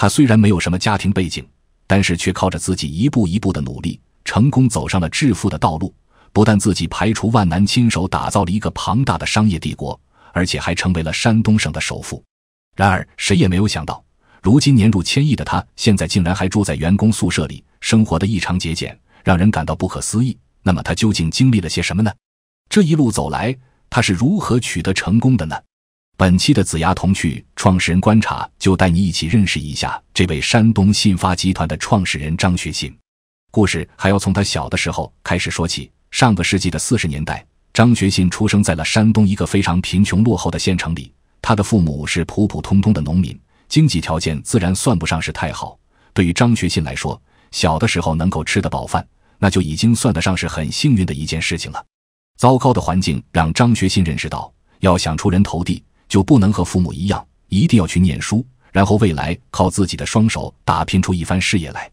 他虽然没有什么家庭背景，但是却靠着自己一步一步的努力，成功走上了致富的道路。不但自己排除万难，亲手打造了一个庞大的商业帝国，而且还成为了山东省的首富。然而，谁也没有想到，如今年入千亿的他，现在竟然还住在员工宿舍里，生活的异常节俭，让人感到不可思议。那么，他究竟经历了些什么呢？这一路走来，他是如何取得成功的呢？本期的子牙童趣创始人观察就带你一起认识一下这位山东信发集团的创始人张学信。故事还要从他小的时候开始说起。上个世纪的四十年代，张学信出生在了山东一个非常贫穷落后的县城里。他的父母是普普通通的农民，经济条件自然算不上是太好。对于张学信来说，小的时候能够吃得饱饭，那就已经算得上是很幸运的一件事情了。糟糕的环境让张学信认识到，要想出人头地。就不能和父母一样，一定要去念书，然后未来靠自己的双手打拼出一番事业来。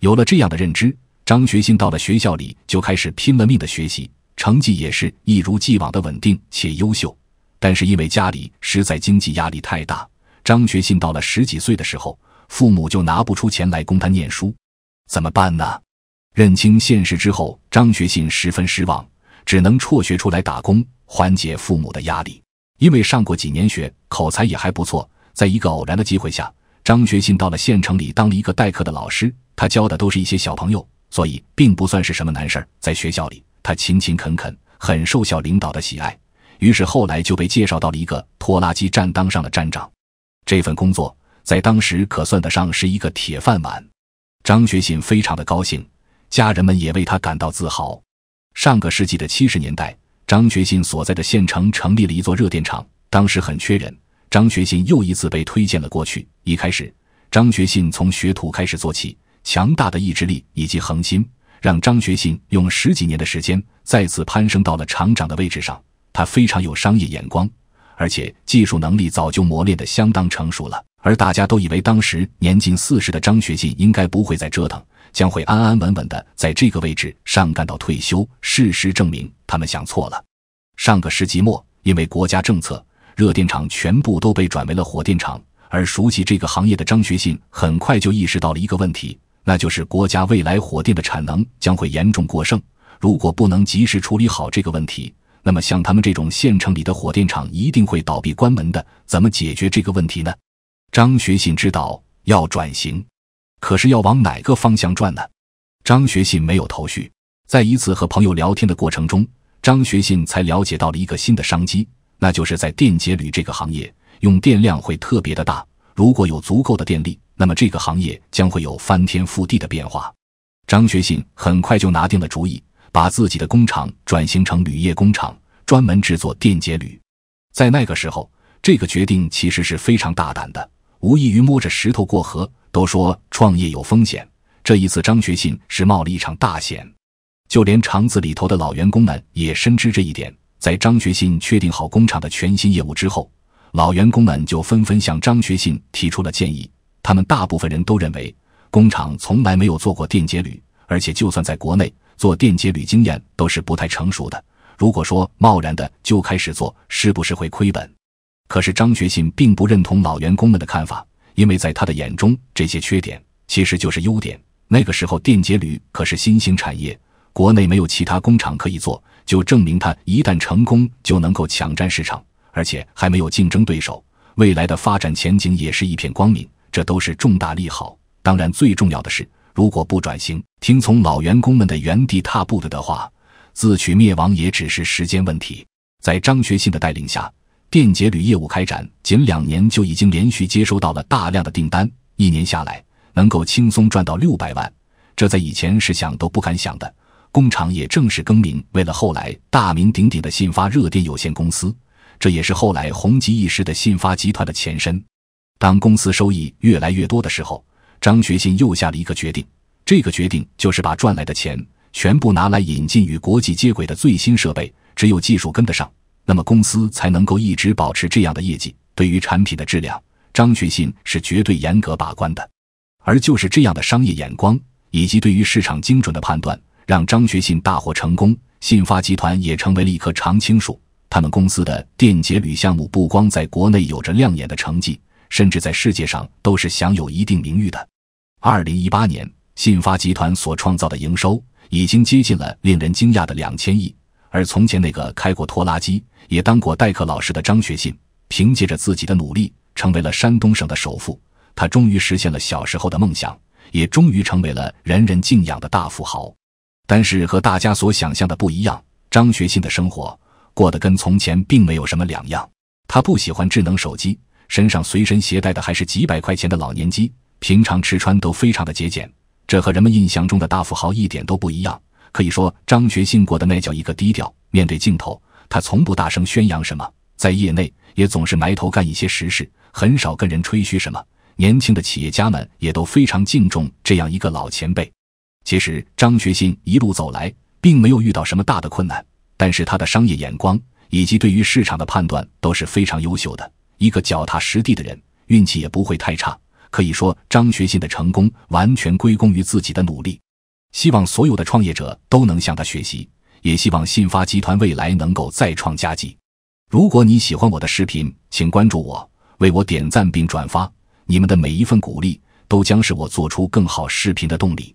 有了这样的认知，张学信到了学校里就开始拼了命的学习，成绩也是一如既往的稳定且优秀。但是因为家里实在经济压力太大，张学信到了十几岁的时候，父母就拿不出钱来供他念书，怎么办呢？认清现实之后，张学信十分失望，只能辍学出来打工，缓解父母的压力。因为上过几年学，口才也还不错，在一个偶然的机会下，张学信到了县城里当了一个代课的老师。他教的都是一些小朋友，所以并不算是什么难事儿。在学校里，他勤勤恳恳，很受校领导的喜爱。于是后来就被介绍到了一个拖拉机站当上了站长。这份工作在当时可算得上是一个铁饭碗。张学信非常的高兴，家人们也为他感到自豪。上个世纪的七十年代。张学信所在的县城成立了一座热电厂，当时很缺人。张学信又一次被推荐了过去。一开始，张学信从学徒开始做起，强大的意志力以及恒心，让张学信用十几年的时间再次攀升到了厂长的位置上。他非常有商业眼光，而且技术能力早就磨练得相当成熟了。而大家都以为，当时年近四十的张学信应该不会再折腾，将会安安稳稳的在这个位置上干到退休。事实证明。他们想错了。上个世纪末，因为国家政策，热电厂全部都被转为了火电厂。而熟悉这个行业的张学信很快就意识到了一个问题，那就是国家未来火电的产能将会严重过剩。如果不能及时处理好这个问题，那么像他们这种县城里的火电厂一定会倒闭关门的。怎么解决这个问题呢？张学信知道要转型，可是要往哪个方向转呢？张学信没有头绪。在一次和朋友聊天的过程中，张学信才了解到了一个新的商机，那就是在电解铝这个行业用电量会特别的大。如果有足够的电力，那么这个行业将会有翻天覆地的变化。张学信很快就拿定了主意，把自己的工厂转型成铝业工厂，专门制作电解铝。在那个时候，这个决定其实是非常大胆的，无异于摸着石头过河。都说创业有风险，这一次张学信是冒了一场大险。就连厂子里头的老员工们也深知这一点。在张学信确定好工厂的全新业务之后，老员工们就纷纷向张学信提出了建议。他们大部分人都认为，工厂从来没有做过电解铝，而且就算在国内做电解铝，经验都是不太成熟的。如果说贸然的就开始做，是不是会亏本？可是张学信并不认同老员工们的看法，因为在他的眼中，这些缺点其实就是优点。那个时候，电解铝可是新兴产业。国内没有其他工厂可以做，就证明它一旦成功就能够抢占市场，而且还没有竞争对手，未来的发展前景也是一片光明，这都是重大利好。当然，最重要的是，如果不转型，听从老员工们的原地踏步的的话，自取灭亡也只是时间问题。在张学信的带领下，电解铝业务开展仅两年就已经连续接收到了大量的订单，一年下来能够轻松赚到六百万，这在以前是想都不敢想的。工厂也正式更名为了后来大名鼎鼎的信发热电有限公司，这也是后来红极一时的信发集团的前身。当公司收益越来越多的时候，张学信又下了一个决定，这个决定就是把赚来的钱全部拿来引进与国际接轨的最新设备。只有技术跟得上，那么公司才能够一直保持这样的业绩。对于产品的质量，张学信是绝对严格把关的。而就是这样的商业眼光以及对于市场精准的判断。让张学信大获成功，信发集团也成为了一棵常青树。他们公司的电解铝项目不光在国内有着亮眼的成绩，甚至在世界上都是享有一定名誉的。二零一八年，信发集团所创造的营收已经接近了令人惊讶的两千亿。而从前那个开过拖拉机、也当过代课老师的张学信，凭借着自己的努力，成为了山东省的首富。他终于实现了小时候的梦想，也终于成为了人人敬仰的大富豪。但是和大家所想象的不一样，张学信的生活过得跟从前并没有什么两样。他不喜欢智能手机，身上随身携带的还是几百块钱的老年机。平常吃穿都非常的节俭，这和人们印象中的大富豪一点都不一样。可以说，张学信过的那叫一个低调。面对镜头，他从不大声宣扬什么；在业内，也总是埋头干一些实事，很少跟人吹嘘什么。年轻的企业家们也都非常敬重这样一个老前辈。其实张学信一路走来，并没有遇到什么大的困难，但是他的商业眼光以及对于市场的判断都是非常优秀的。一个脚踏实地的人，运气也不会太差。可以说，张学信的成功完全归功于自己的努力。希望所有的创业者都能向他学习，也希望信发集团未来能够再创佳绩。如果你喜欢我的视频，请关注我，为我点赞并转发。你们的每一份鼓励，都将是我做出更好视频的动力。